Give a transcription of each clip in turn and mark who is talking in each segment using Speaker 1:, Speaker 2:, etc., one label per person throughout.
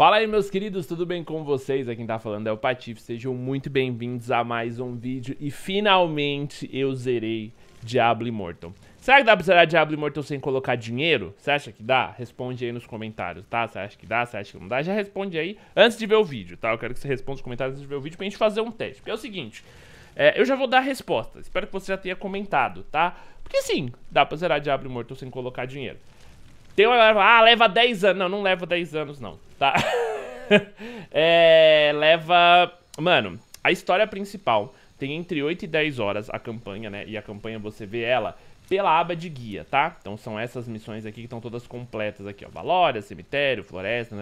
Speaker 1: Fala aí, meus queridos, tudo bem com vocês? Aqui quem tá falando é o Patife, sejam muito bem-vindos a mais um vídeo e finalmente eu zerei Diablo Immortal. Será que dá pra zerar Diablo Immortal sem colocar dinheiro? Você acha que dá? Responde aí nos comentários, tá? Você acha que dá? Você acha que não dá? Já responde aí antes de ver o vídeo, tá? Eu quero que você responda os comentários antes de ver o vídeo pra gente fazer um teste. Porque é o seguinte, é, eu já vou dar a resposta, espero que você já tenha comentado, tá? Porque sim, dá pra zerar Diablo Immortal sem colocar dinheiro. Tem uma galera ah, leva 10 anos. Não, não leva 10 anos, não, tá? é, leva... Mano, a história principal tem entre 8 e 10 horas a campanha, né? E a campanha você vê ela pela aba de guia, tá? Então são essas missões aqui que estão todas completas aqui, ó. Valória, cemitério, floresta,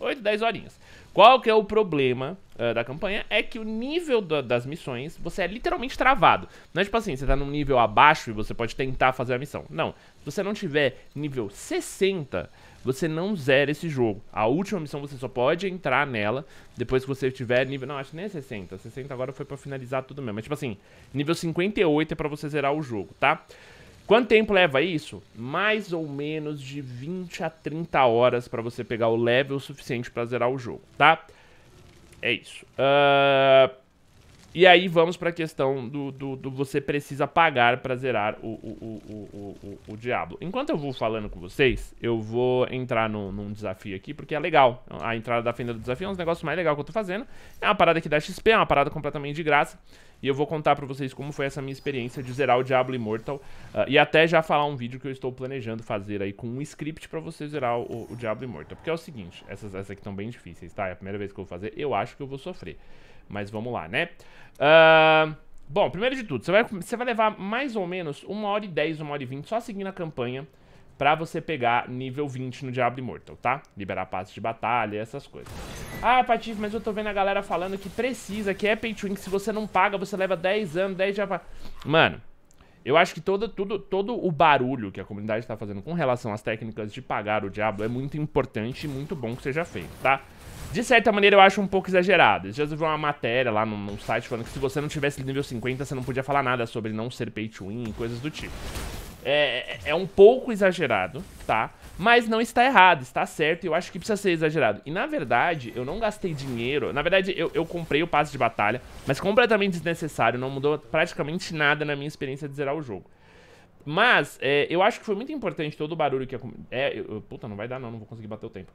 Speaker 1: 8, 10 horinhas. Qual que é o problema uh, da campanha? É que o nível da, das missões, você é literalmente travado. Não é tipo assim, você tá num nível abaixo e você pode tentar fazer a missão. Não. Se você não tiver nível 60, você não zera esse jogo. A última missão você só pode entrar nela depois que você tiver nível... Não, acho que nem é 60. 60 agora foi pra finalizar tudo mesmo. Mas é tipo assim, nível 58 é pra você zerar o jogo, Tá? Quanto tempo leva isso? Mais ou menos de 20 a 30 horas para você pegar o level suficiente para zerar o jogo, tá? É isso. Uh... E aí vamos para a questão do, do, do, você precisa pagar para zerar o, o, o, o, Diablo. Enquanto eu vou falando com vocês, eu vou entrar no, num desafio aqui, porque é legal. A entrada da fenda do desafio é um dos negócios mais legais que eu tô fazendo. É uma parada que dá XP, é uma parada completamente de graça. E eu vou contar pra vocês como foi essa minha experiência de zerar o Diablo Immortal. Uh, e até já falar um vídeo que eu estou planejando fazer aí com um script pra você zerar o, o Diablo Immortal. Porque é o seguinte, essas, essas aqui estão bem difíceis, tá? É a primeira vez que eu vou fazer, eu acho que eu vou sofrer. Mas vamos lá, né? Uh... Bom, primeiro de tudo, você vai, você vai levar mais ou menos 1 hora e 10, 1 hora e 20 só seguindo a campanha para você pegar nível 20 no Diablo Immortal, tá? Liberar passes de batalha, essas coisas. Ah, Patife, mas eu tô vendo a galera falando que precisa, que é pay to win, que se você não paga, você leva 10 anos, 10 já... Mano, eu acho que todo, tudo todo o barulho que a comunidade está fazendo com relação às técnicas de pagar o Diablo é muito importante e muito bom que seja feito, tá? De certa maneira, eu acho um pouco exagerado. Já vi uma matéria lá no num site falando que se você não tivesse nível 50, você não podia falar nada sobre não ser pay to win e coisas do tipo. É, é, é um pouco exagerado, tá? Mas não está errado, está certo e eu acho que precisa ser exagerado. E na verdade, eu não gastei dinheiro. Na verdade, eu, eu comprei o passe de batalha, mas completamente desnecessário. Não mudou praticamente nada na minha experiência de zerar o jogo. Mas, é, eu acho que foi muito importante todo o barulho que a comunidade... É, eu, puta, não vai dar não, não vou conseguir bater o tempo.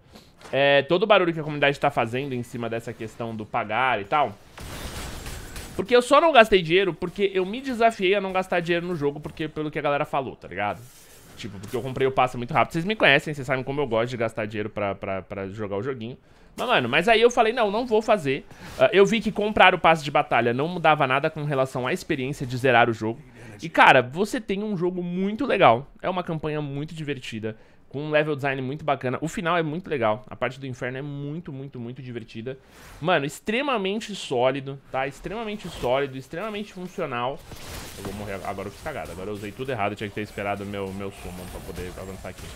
Speaker 1: É, todo o barulho que a comunidade está fazendo em cima dessa questão do pagar e tal... Porque eu só não gastei dinheiro porque eu me desafiei a não gastar dinheiro no jogo, porque pelo que a galera falou, tá ligado? Tipo, porque eu comprei o passe muito rápido. Vocês me conhecem, vocês sabem como eu gosto de gastar dinheiro pra, pra, pra jogar o joguinho. Mas, mano, mas aí eu falei, não, não vou fazer. Uh, eu vi que comprar o passe de batalha não mudava nada com relação à experiência de zerar o jogo. E, cara, você tem um jogo muito legal. É uma campanha muito divertida com um level design muito bacana. O final é muito legal. A parte do inferno é muito, muito, muito divertida. Mano, extremamente sólido, tá? Extremamente sólido, extremamente funcional. Eu vou morrer. Agora eu fiz cagada. Agora eu usei tudo errado. Eu tinha que ter esperado meu, meu summon pra poder avançar aqui.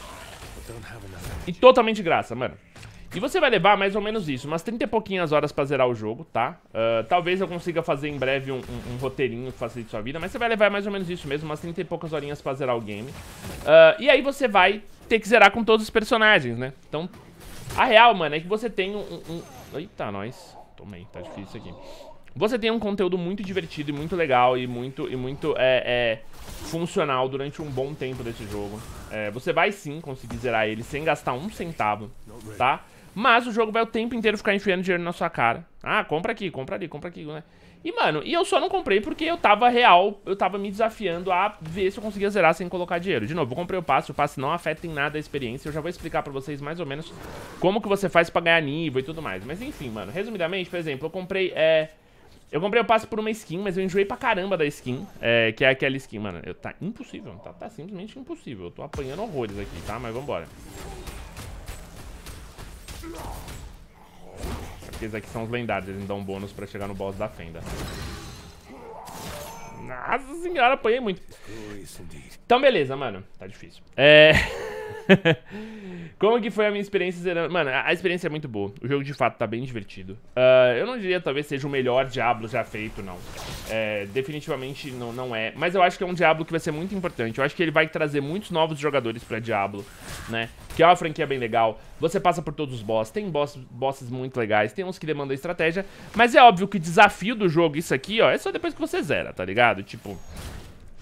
Speaker 1: E totalmente graça, mano. E você vai levar mais ou menos isso, umas 30 e pouquinhas horas pra zerar o jogo, tá? Uh, talvez eu consiga fazer em breve um, um, um roteirinho que facilite sua vida, mas você vai levar mais ou menos isso mesmo, umas 30 e poucas horinhas pra zerar o game. Uh, e aí você vai ter que zerar com todos os personagens, né? Então, a real, mano, é que você tem um... um... Eita, nós. Tomei, tá difícil isso aqui. Você tem um conteúdo muito divertido e muito legal e muito, e muito é, é, funcional durante um bom tempo desse jogo. É, você vai sim conseguir zerar ele sem gastar um centavo, tá? Mas o jogo vai o tempo inteiro ficar enfiando dinheiro na sua cara. Ah, compra aqui, compra ali, compra aqui, né? E, mano, e eu só não comprei porque eu tava real, eu tava me desafiando a ver se eu conseguia zerar sem colocar dinheiro. De novo, eu comprei o passe, o passe não afeta em nada a experiência, eu já vou explicar pra vocês mais ou menos como que você faz pra ganhar nível e tudo mais. Mas enfim, mano, resumidamente, por exemplo, eu comprei, é... Eu comprei o passe por uma skin, mas eu enjoei pra caramba da skin, é, que é aquela skin, mano. Eu, tá impossível, tá, tá simplesmente impossível. Eu tô apanhando horrores aqui, tá? Mas vambora. Esses aqui são os lendários, eles me dão um bônus pra chegar no boss da fenda. Nossa senhora, apanhei muito. Então beleza, mano. Tá difícil. É... Como que foi a minha experiência zerando? Mano, a, experiência é muito boa. O jogo de fato tá bem divertido. Uh, eu não diria talvez seja o melhor Diablo já feito, não. É, definitivamente não, não é. Mas eu acho que é um Diablo que vai ser muito importante. Eu acho que ele vai trazer muitos novos jogadores pra Diablo, né? Que é uma franquia bem legal. Você passa por todos os boss. Tem boss, bosses muito legais. Tem uns que demandam estratégia. Mas é óbvio que o desafio do jogo, isso aqui, ó, é só depois que você zera, tá ligado? Tipo...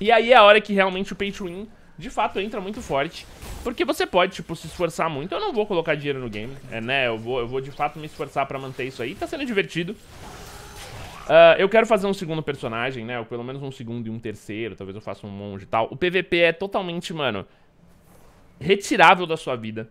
Speaker 1: E aí é a hora que realmente o Pay to Win de fato entra muito forte. Porque você pode, tipo, se esforçar muito. Eu não vou colocar dinheiro no game, é, né? Eu vou, eu vou de fato me esforçar pra manter isso aí. Tá sendo divertido. Uh, eu quero fazer um segundo personagem, né? Ou pelo menos um segundo e um terceiro. Talvez eu faça um monge e tal. O PVP é totalmente, mano, retirável da sua vida.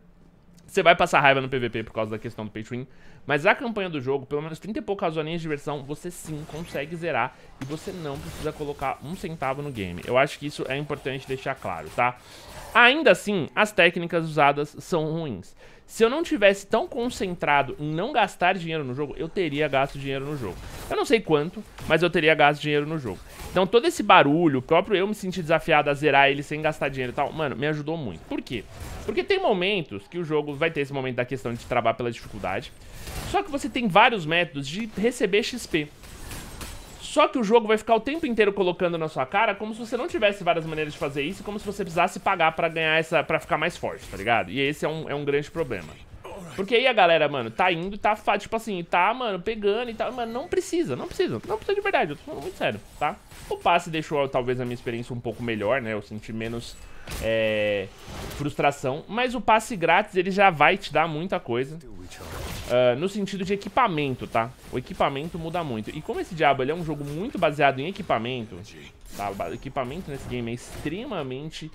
Speaker 1: Você vai passar raiva no PVP por causa da questão do Patreon. Mas a campanha do jogo, pelo menos 30 e poucas horinhas de diversão, você sim consegue zerar. E você não precisa colocar um centavo no game. Eu acho que isso é importante deixar claro, tá? Ainda assim, as técnicas usadas são ruins. Se eu não tivesse tão concentrado em não gastar dinheiro no jogo, eu teria gasto dinheiro no jogo. Eu não sei quanto, mas eu teria gasto dinheiro no jogo. Então todo esse barulho, o próprio eu me senti desafiado a zerar ele sem gastar dinheiro e tal, mano, me ajudou muito. Por quê? Porque tem momentos que o jogo vai ter esse momento da questão de travar pela dificuldade, só que você tem vários métodos de receber XP. Só que o jogo vai ficar o tempo inteiro colocando na sua cara como se você não tivesse várias maneiras de fazer isso, como se você precisasse pagar para ganhar essa. para ficar mais forte, tá ligado? E esse é um, é um grande problema. Porque aí a galera, mano, tá indo, tá, tipo assim, tá, mano, pegando e tal. Mano, não precisa, não precisa, não precisa de verdade, eu tô falando muito sério, tá? O passe deixou, talvez, a minha experiência um pouco melhor, né? Eu senti menos é, frustração. Mas o passe grátis, ele já vai te dar muita coisa. Uh, no sentido de equipamento, tá? O equipamento muda muito. E como esse diabo é um jogo muito baseado em equipamento, tá? O equipamento nesse game é extremamente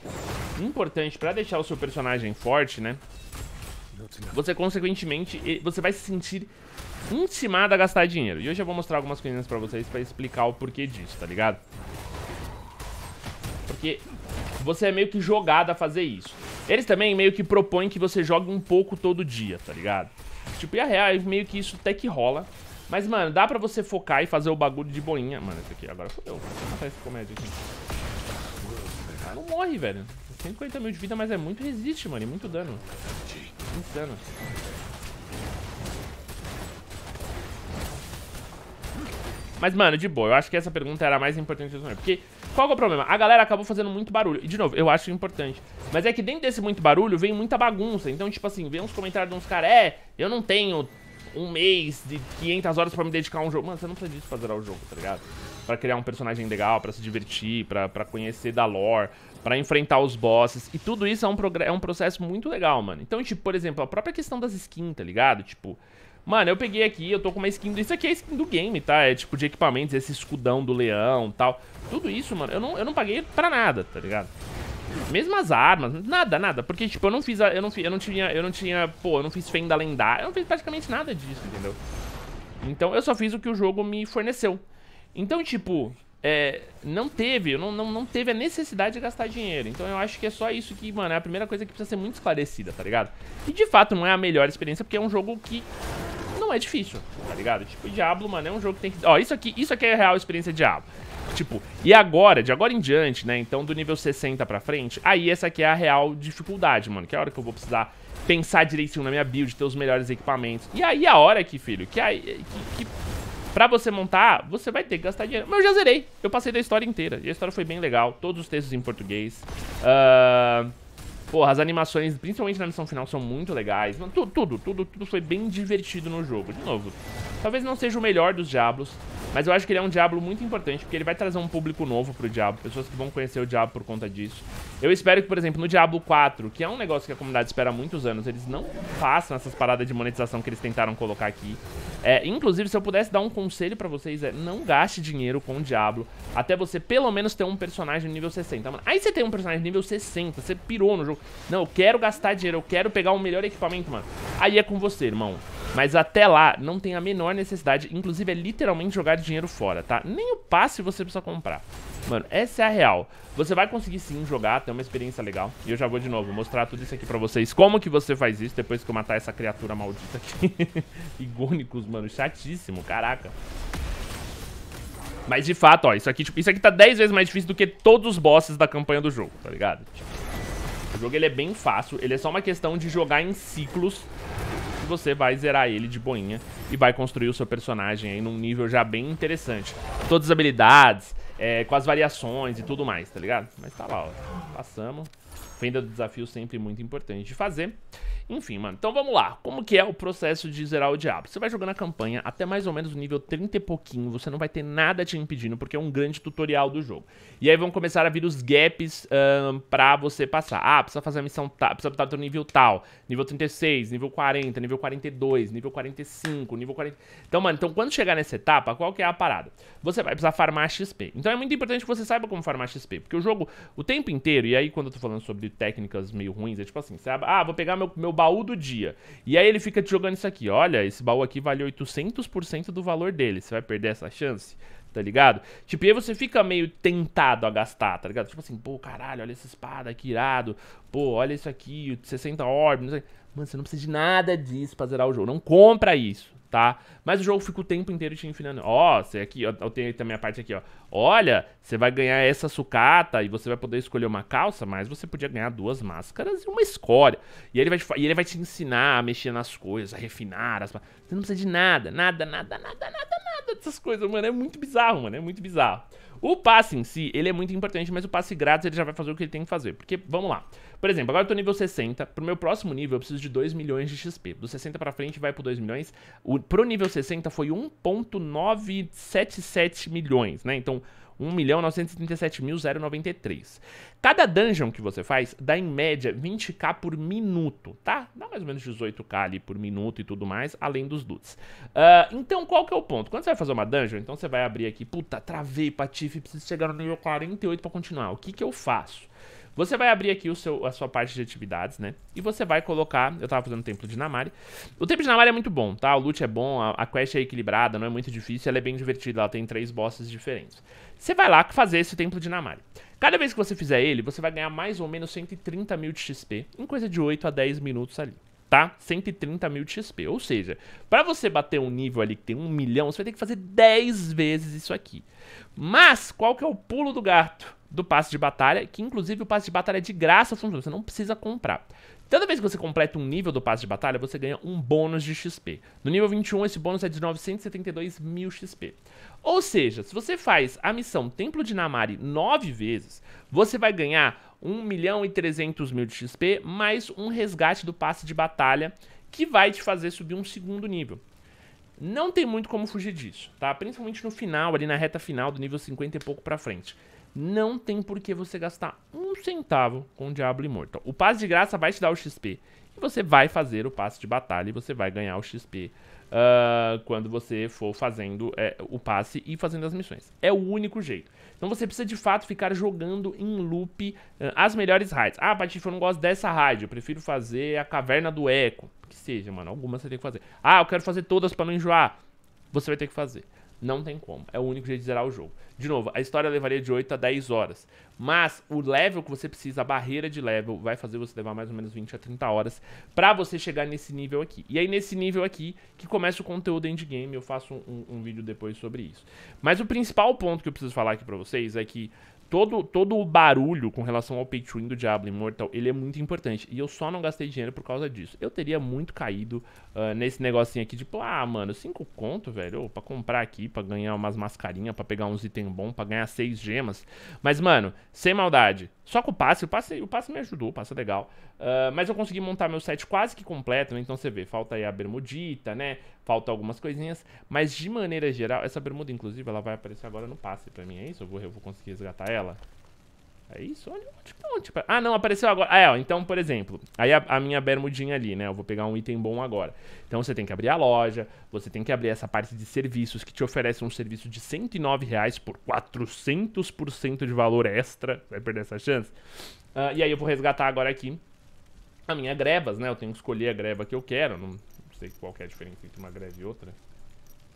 Speaker 1: importante pra deixar o seu personagem forte, né? Você, consequentemente, você vai se sentir intimado a gastar dinheiro. E hoje eu vou mostrar algumas coisinhas pra vocês pra explicar o porquê disso, tá ligado? Porque você é meio que jogado a fazer isso. Eles também meio que propõem que você jogue um pouco todo dia, tá ligado? Tipo, e a real, é meio que isso até que rola. Mas, mano, dá pra você focar e fazer o bagulho de boinha. Mano, esse aqui agora fodeu. Deixa matar esse comédia aqui. Ah, não morre, velho. 150 mil de vida, mas é muito resiste, mano. E muito dano. Insano. Mas, mano, de boa. Eu acho que essa pergunta era a mais importante do Porque qual que é o problema? A galera acabou fazendo muito barulho. E, de novo, eu acho importante. Mas é que dentro desse muito barulho vem muita bagunça. Então, tipo assim, vem uns comentários de uns caras, é, eu não tenho um mês de 500 horas pra me dedicar a um jogo. Mano, você não precisa disso pra zerar o jogo, tá ligado? Pra criar um personagem legal, pra se divertir, pra, pra conhecer da lore, pra enfrentar os bosses. E tudo isso é um, é um processo muito legal, mano. Então, tipo, por exemplo, a própria questão das skins, tá ligado? Tipo, Mano, eu peguei aqui, eu tô com uma skin do... Isso aqui é skin do game, tá? É tipo de equipamentos, esse escudão do leão e tal. Tudo isso, mano, eu não, eu não paguei pra nada, tá ligado? Mesmo as armas, nada, nada. Porque, tipo, eu não fiz a, Eu não, eu não tinha. Eu não tinha. Pô, eu não fiz fenda lendária. Eu não fiz praticamente nada disso, entendeu? Então eu só fiz o que o jogo me forneceu. Então, tipo, é, não teve, não, não, não teve a necessidade de gastar dinheiro. Então eu acho que é só isso que, mano, é a primeira coisa que precisa ser muito esclarecida, tá ligado? E de fato não é a melhor experiência, porque é um jogo que não é difícil, tá ligado? Tipo, Diablo, mano, é um jogo que tem que... Ó, isso aqui, isso aqui é a real experiência de Diablo. Tipo, e agora, de agora em diante, né, então do nível 60 pra frente, aí essa aqui é a real dificuldade, mano, que é a hora que eu vou precisar pensar direitinho na minha build, ter os melhores equipamentos. E aí a hora aqui, filho, que, aí, que, que pra você montar, você vai ter que gastar dinheiro. Mas eu já zerei, eu passei da história inteira, e a história foi bem legal, todos os textos em português. Ahn... Uh... Porra, as animações, principalmente na missão final, são muito legais. tudo, tudo, tudo, tudo foi bem divertido no jogo. De novo, talvez não seja o melhor dos Diablos, mas eu acho que ele é um Diablo muito importante, porque ele vai trazer um público novo pro Diablo, pessoas que vão conhecer o Diablo por conta disso. Eu espero que, por exemplo, no Diablo 4, que é um negócio que a comunidade espera há muitos anos, eles não façam essas paradas de monetização que eles tentaram colocar aqui. É, inclusive, se eu pudesse dar um conselho pra vocês, é não gaste dinheiro com o Diablo até você pelo menos ter um personagem nível 60. Mano, aí você tem um personagem nível 60, você pirou no jogo. Não, eu quero gastar dinheiro, eu quero pegar o um melhor equipamento, mano. Aí é com você, irmão. Mas até lá, não tem a menor necessidade. Inclusive, é literalmente jogar dinheiro fora, tá? Nem o passe você precisa comprar. Mano, essa é a real. Você vai conseguir sim jogar, ter uma experiência legal. E eu já vou de novo mostrar tudo isso aqui pra vocês. Como que você faz isso depois que eu matar essa criatura maldita aqui. Igônicos, mano. Chatíssimo, caraca. Mas de fato, ó, isso aqui, tipo, isso aqui tá 10 vezes mais difícil do que todos os bosses da campanha do jogo, tá ligado? o jogo ele é bem fácil, ele é só uma questão de jogar em ciclos e você vai zerar ele de boinha e vai construir o seu personagem aí num nível já bem interessante. Todas as habilidades, é, com as variações e tudo mais, tá ligado? Mas tá lá, ó. Passamos fenda do desafio sempre muito importante de fazer. Enfim, mano, então vamos lá. Como que é o processo de zerar o diabo? Você vai jogando a campanha até mais ou menos o nível 30 e pouquinho, você não vai ter nada te impedindo, porque é um grande tutorial do jogo. E aí vão começar a vir os gaps um, pra você passar. Ah, precisa fazer a missão tal, precisa estar no nível tal, nível 36, nível 40, nível 42, nível 45, nível 40... Então, mano, então quando chegar nessa etapa, qual que é a parada? Você vai precisar farmar XP. Então é muito importante que você saiba como farmar XP, porque o jogo, o tempo inteiro, e aí quando eu tô falando sobre técnicas meio ruins. É tipo assim, sabe? Ah, vou pegar meu, meu baú do dia. E aí ele fica te jogando isso aqui. Olha, esse baú aqui vale 800% do valor dele. Você vai perder essa chance? tá ligado? Tipo, e aí você fica meio tentado a gastar, tá ligado? Tipo assim, pô, caralho, olha essa espada, aqui, irado. Pô, olha isso aqui, 60 orbes, não sei. Mano, você não precisa de nada disso pra zerar o jogo. Não compra isso, tá? Mas o jogo fica o tempo inteiro te ensinando. Ó, oh, você aqui, eu tenho também a parte aqui, ó. Olha, você vai ganhar essa sucata e você vai poder escolher uma calça, mas você podia ganhar duas máscaras e uma escória. E ele vai te, e ele vai te ensinar a mexer nas coisas, a refinar as Você não precisa de nada, nada, nada, nada, nada, nada dessas coisas, mano. É muito bizarro, mano. É muito bizarro. O passe em si, ele é muito importante, mas o passe grátis ele já vai fazer o que ele tem que fazer. Porque, vamos lá. Por exemplo, agora eu tô nível 60, pro meu próximo nível eu preciso de 2 milhões de XP. Do 60 pra frente vai pro 2 milhões. O, pro nível 60 foi 1.977 milhões, né? Então, 1.937.093. Cada dungeon que você faz dá em média 20k por minuto, tá? Dá mais ou menos 18k ali por minuto e tudo mais, além dos loots. Uh, então qual que é o ponto? Quando você vai fazer uma dungeon, então você vai abrir aqui, puta, travei, patife, preciso chegar no nível 48 pra continuar. O que que eu faço? Você vai abrir aqui o seu, a sua parte de atividades, né? E você vai colocar... Eu tava fazendo o Templo de Namari. O Templo de Namari é muito bom, tá? O loot é bom, a, a quest é equilibrada, não é muito difícil, ela é bem divertida, ela tem três bosses diferentes. Você vai lá fazer esse Templo de Namari. Cada vez que você fizer ele, você vai ganhar mais ou menos 130 mil de XP, em coisa de 8 a 10 minutos ali tá? 130 mil de XP. Ou seja, para você bater um nível ali que tem um milhão, você vai ter que fazer 10 vezes isso aqui. Mas, qual que é o pulo do gato? do passe de batalha, que inclusive o passe de batalha é de graça, você não precisa comprar. Toda vez que você completa um nível do passe de batalha, você ganha um bônus de XP. No nível 21, esse bônus é de 972 mil XP. Ou seja, se você faz a missão Templo de Namari 9 vezes, você vai ganhar 1 milhão e 300 mil de XP, mais um resgate do passe de batalha, que vai te fazer subir um segundo nível. Não tem muito como fugir disso, tá? Principalmente no final, ali na reta final do nível 50 e pouco pra frente não tem por que você gastar um centavo com Diablo Immortal. O passe de graça vai te dar o XP. E você vai fazer o passe de batalha e você vai ganhar o XP uh, ah, quando você for fazendo é, o passe e fazendo as missões. É o único jeito. Então você precisa de fato ficar jogando em loop uh, as melhores raids. Ah, Patife, eu não gosto dessa raid, eu prefiro fazer a Caverna do Eco. Que seja, mano, Algumas você tem que fazer. Ah, eu quero fazer todas para não enjoar. Você vai ter que fazer. Não tem como. É o único jeito de zerar o jogo. De novo, a história levaria de 8 a 10 horas. Mas o level que você precisa, a barreira de level, vai fazer você levar mais ou menos 20 a 30 horas pra você chegar nesse nível aqui. E aí nesse nível aqui que começa o conteúdo endgame, eu faço um, um, um vídeo depois sobre isso. Mas o principal ponto que eu preciso falar aqui pra vocês é que todo, todo o barulho com relação ao pay do Diablo Immortal, ele é muito importante. E eu só não gastei dinheiro por causa disso. Eu teria muito caído uh, nesse negocinho aqui, tipo, ah, mano, 5 conto, velho, oh, pra comprar aqui, pra ganhar umas mascarinhas, pra pegar uns itens bons, pra ganhar 6 gemas. Mas, mano, sem maldade, só com o passe, o passe, o passe me ajudou, o passe é legal. Uh, mas eu consegui montar meu set quase que completo, né? Então você vê, falta aí a bermudita, né? Falta algumas coisinhas. Mas de maneira geral, essa bermuda, inclusive, ela vai aparecer agora no passe pra mim, é isso? Eu vou, eu vou conseguir resgatar ela? É isso? Onde, tá, onde, onde, onde, tá? Ah, não, apareceu agora. Ah, é, ó, então, por exemplo, aí a, a, minha bermudinha ali, né? Eu vou pegar um item bom agora. Então você tem que abrir a loja, você tem que abrir essa parte de serviços que te oferece um serviço de 109 reais por 400% de valor extra. Vai perder essa chance. Uh, e aí eu vou resgatar agora aqui a minha grevas, né? Eu tenho que escolher a greva que eu quero. Não, não sei qual que é a diferença entre uma greve e outra.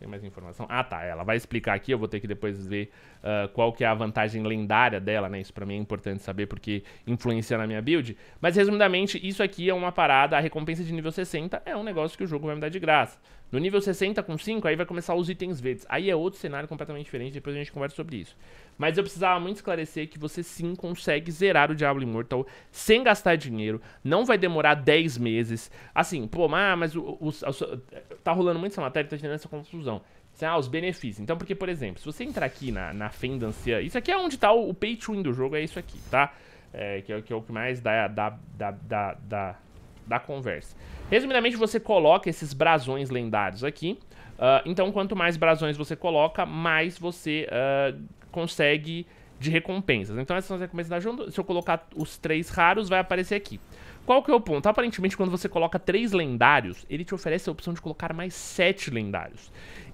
Speaker 1: Tem mais informação? Ah, tá. Ela vai explicar aqui. Eu vou ter que depois ver uh, qual que é a vantagem lendária dela, né? Isso pra mim é importante saber porque influencia na minha build. Mas, resumidamente, isso aqui é uma parada. A recompensa de nível 60 é um negócio que o jogo vai me dar de graça. No nível 60 com 5, aí vai começar os itens verdes. Aí é outro cenário completamente diferente, depois a gente conversa sobre isso. Mas eu precisava muito esclarecer que você sim consegue zerar o Diablo Immortal sem gastar dinheiro. Não vai demorar 10 meses. Assim, pô, mas ah, o, o, o tá rolando muito essa matéria, tá gerando essa confusão. Ah, os benefícios. Então, porque, por exemplo, se você entrar aqui na, na Fenda Anciã, isso aqui é onde tá o, o pay to win do jogo, é isso aqui, tá? É, que, é, que é o que mais dá, dá, dá, dá, dá da conversa. Resumidamente, você coloca esses brasões lendários aqui. Uh, então, quanto mais brasões você coloca, mais você uh, consegue de recompensas. Então, essas são as recompensas da Junta. Se eu colocar os três raros, vai aparecer aqui. Qual que é o ponto? Aparentemente, quando você coloca três lendários, ele te oferece a opção de colocar mais sete lendários.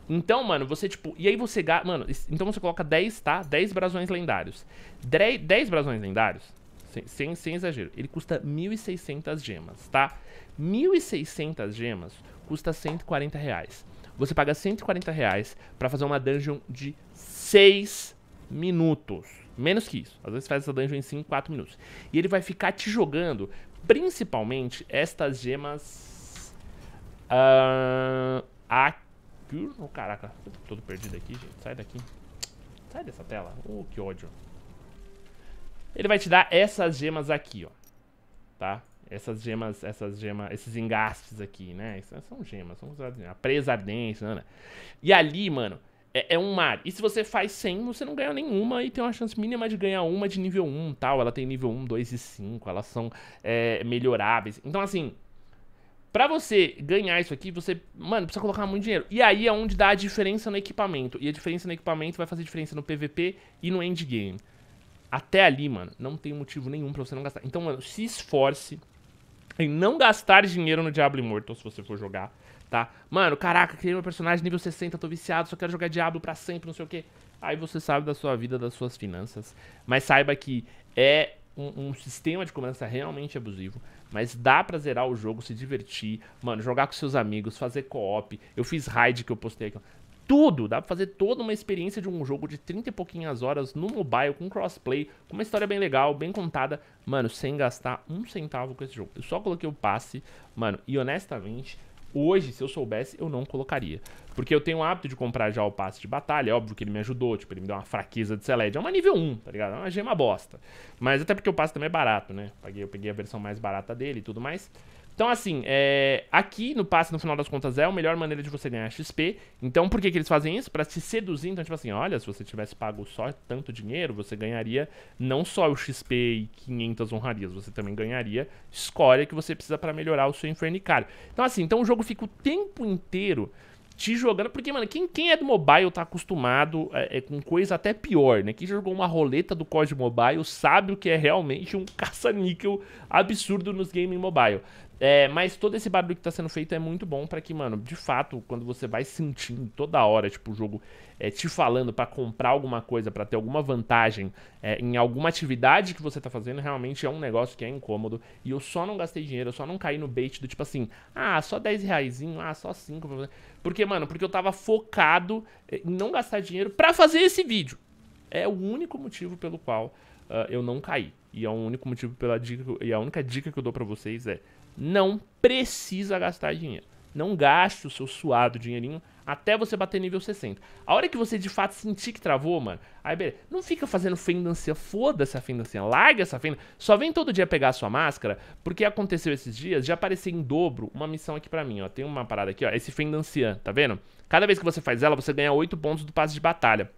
Speaker 1: Então, mano, você, tipo... E aí você... Mano, então você coloca 10, tá? 10 brasões lendários. 10 brasões lendários sem, sem, sem exagero. Ele custa 1.600 gemas, tá? 1.600 gemas custa 140 reais. Você paga 140 reais pra fazer uma dungeon de 6 minutos. Menos que isso. Às vezes faz essa dungeon em 5, 4 minutos. E ele vai ficar te jogando, principalmente, estas gemas... Uh, aqui... Oh, caraca, tô todo perdido aqui, gente. Sai daqui. Sai dessa tela. Oh, que ódio. Ele vai te dar essas gemas aqui, ó. Tá? Essas gemas, essas gemas, esses engastes aqui, né? É, são gemas, são a presa ardente, né, né? E ali, mano, é, é, um mar. E se você faz 100, você não ganha nenhuma e tem uma chance mínima de ganhar uma de nível 1 tal. Ela tem nível 1, 2 e 5. Elas são é, melhoráveis. Então, assim, pra você ganhar isso aqui, você, mano, precisa colocar muito dinheiro. E aí é onde dá a diferença no equipamento. E a diferença no equipamento vai fazer diferença no PVP e no endgame. Até ali, mano, não tem motivo nenhum pra você não gastar. Então, mano, se esforce em não gastar dinheiro no Diablo Immortal se você for jogar, tá? Mano, caraca, criei meu personagem nível 60, tô viciado, só quero jogar Diablo pra sempre, não sei o quê. Aí você sabe da sua vida, das suas finanças. Mas saiba que é um, um, sistema de cobrança realmente abusivo, mas dá pra zerar o jogo, se divertir, mano, jogar com seus amigos, fazer co-op. Eu fiz raid que eu postei aqui tudo. Dá pra fazer toda uma experiência de um jogo de 30 e pouquinhas horas no mobile, com crossplay, com uma história bem legal, bem contada, mano, sem gastar um centavo com esse jogo. Eu só coloquei o passe, mano, e honestamente, hoje, se eu soubesse, eu não colocaria. Porque eu tenho o hábito de comprar já o passe de batalha, é óbvio que ele me ajudou, tipo, ele me deu uma fraqueza de Celed. É uma nível 1, tá ligado? É uma gema bosta. Mas até porque o passe também é barato, né? eu peguei a versão mais barata dele e tudo mais. Então, assim, é, aqui no passe, no final das contas, é a melhor maneira de você ganhar XP. Então, por que, que eles fazem isso? Para te seduzir. Então, tipo assim, olha, se você tivesse pago só tanto dinheiro, você ganharia não só o XP e 500 honrarias, você também ganharia escória que você precisa para melhorar o seu infernicário. Então, assim, então o jogo fica o tempo inteiro te jogando. Porque, mano, quem, quem é do mobile tá acostumado é, é, com coisa até pior, né? Quem jogou uma roleta do COD Mobile sabe o que é realmente um caça-níquel absurdo nos games mobile. É, mas todo esse barulho que tá sendo feito é muito bom para que, mano, de fato, quando você vai sentindo toda hora, tipo, o jogo é, te falando para comprar alguma coisa, para ter alguma vantagem é, em alguma atividade que você tá fazendo, realmente é um negócio que é incômodo. E eu só não gastei dinheiro, eu só não caí no bait do tipo assim, ah, só 10 reais, ah, só 5. Porque, mano, porque eu tava focado é, em não gastar dinheiro para fazer esse vídeo. É o único motivo pelo qual uh, eu não caí. E é o único motivo pela dica e a única dica que eu dou para vocês é: não precisa gastar dinheiro. Não gaste o seu suado dinheirinho até você bater nível 60. A hora que você de fato sentir que travou, mano, aí beleza. Não fica fazendo fendancia foda-se a fendancinha, larga essa fenda. Só vem todo dia pegar a sua máscara, porque aconteceu esses dias, já apareceu em dobro uma missão aqui pra mim, ó. Tem uma parada aqui, ó, esse fendancian, tá vendo? Cada vez que você faz ela, você ganha 8 pontos do passe de batalha.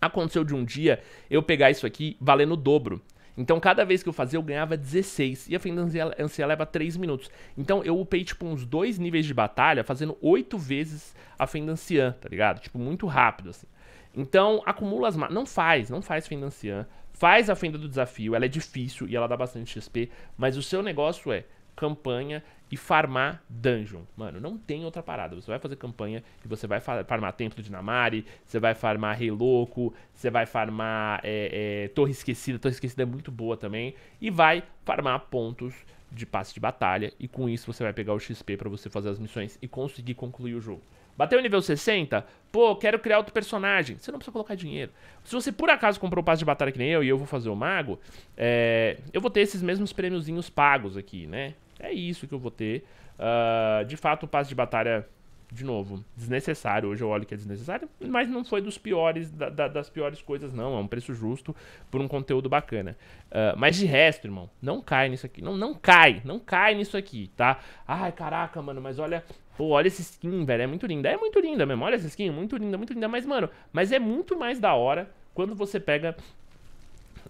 Speaker 1: Aconteceu de um dia eu pegar isso aqui valendo o dobro. Então, cada vez que eu fazia, eu ganhava 16. E a fenda anciã leva 3 minutos. Então, eu upei, tipo, uns dois níveis de batalha, fazendo 8 vezes a fenda anciã, tá ligado? Tipo, muito rápido, assim. Então, acumula as Não faz, não faz fenda anciã. Faz a fenda do desafio, ela é difícil e ela dá bastante XP. Mas o seu negócio é campanha e farmar dungeon. Mano, não tem outra parada. Você vai fazer campanha e você vai farmar Templo de Namari, você vai farmar Rei Louco, você vai farmar é, é, Torre Esquecida. Torre Esquecida é muito boa também. E vai farmar pontos de passe de batalha. E com isso você vai pegar o XP para você fazer as missões e conseguir concluir o jogo. Bateu o nível 60? Pô, quero criar outro personagem. Você não precisa colocar dinheiro. Se você por acaso comprou o passe de batalha que nem eu e eu vou fazer o mago, é, eu vou ter esses mesmos prêmiozinhos pagos aqui, né? É isso que eu vou ter. Uh, de fato, o passe de batalha, de novo, desnecessário. Hoje eu olho que é desnecessário, mas não foi dos piores, da, da, das piores coisas, não. É um preço justo por um conteúdo bacana. Uh, mas de resto, irmão, não cai nisso aqui. Não, não cai, não cai nisso aqui, tá? Ai, caraca, mano, mas olha, Pô, olha esse skin, velho, é muito linda. É muito linda mesmo, olha essa skin, muito linda, muito linda. Mas, mano, mas é muito mais da hora quando você pega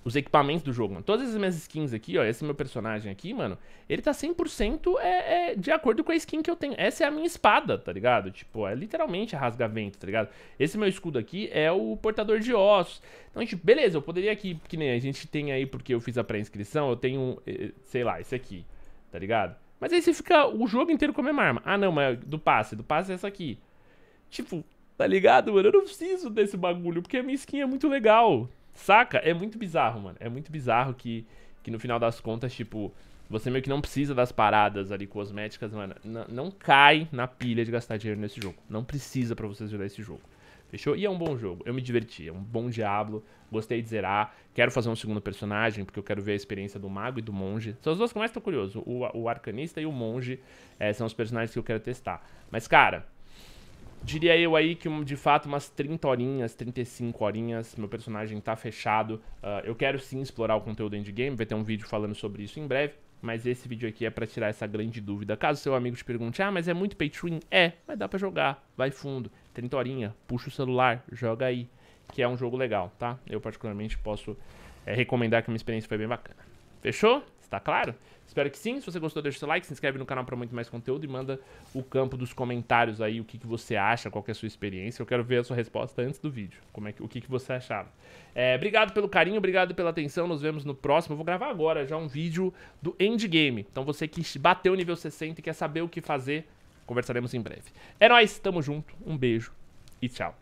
Speaker 1: os equipamentos do jogo, mano. Todas as minhas skins aqui, ó, esse meu personagem aqui, mano, ele tá 100% é, é, de acordo com a skin que eu tenho. Essa é a minha espada, tá ligado? Tipo, é literalmente rasga-vento, tá ligado? Esse meu escudo aqui é o portador de ossos. Então, tipo, beleza, eu poderia aqui, que nem a gente tem aí, porque eu fiz a pré-inscrição, eu tenho, eh, sei lá, esse aqui, tá ligado? Mas aí você fica o jogo inteiro com a mesma arma. Ah, não, mas do passe, do passe é essa aqui. Tipo, tá ligado, mano? Eu não preciso desse bagulho, porque a minha skin é muito legal, Saca? É muito bizarro, mano. É muito bizarro que, que no final das contas, tipo, você meio que não precisa das paradas ali cosméticas, mano. N não cai na pilha de gastar dinheiro nesse jogo. Não precisa para você jogar esse jogo. Fechou? E é um bom jogo. Eu me diverti. É um bom Diablo. Gostei de zerar. Quero fazer um segundo personagem, porque eu quero ver a experiência do Mago e do Monge. São os dois que mais tô curioso. O, o Arcanista e o Monge é, são os personagens que eu quero testar. Mas, cara, diria eu aí que de fato umas 30 horinhas, 35 horinhas, meu personagem tá fechado. Uh, eu quero sim explorar o conteúdo endgame, vai ter um vídeo falando sobre isso em breve. Mas esse vídeo aqui é para tirar essa grande dúvida. Caso seu amigo te pergunte, ah, mas é muito pay to win? É, mas dá para jogar. Vai fundo, 30 horinha, puxa o celular, joga aí. Que é um jogo legal, tá? Eu particularmente posso é, recomendar que minha experiência foi bem bacana. Fechou? Está claro? Espero que sim. Se você gostou, deixa o seu like, se inscreve no canal para muito mais conteúdo e manda o campo dos comentários aí, o que, que você acha, qual que é a sua experiência. Eu quero ver a sua resposta antes do vídeo, como é que, o que, que você achava. É, obrigado pelo carinho, obrigado pela atenção, nos vemos no próximo. Eu vou gravar agora já um vídeo do endgame. Então você que bateu o nível 60 e quer saber o que fazer, conversaremos em breve. É nóis, tamo junto, um beijo e tchau.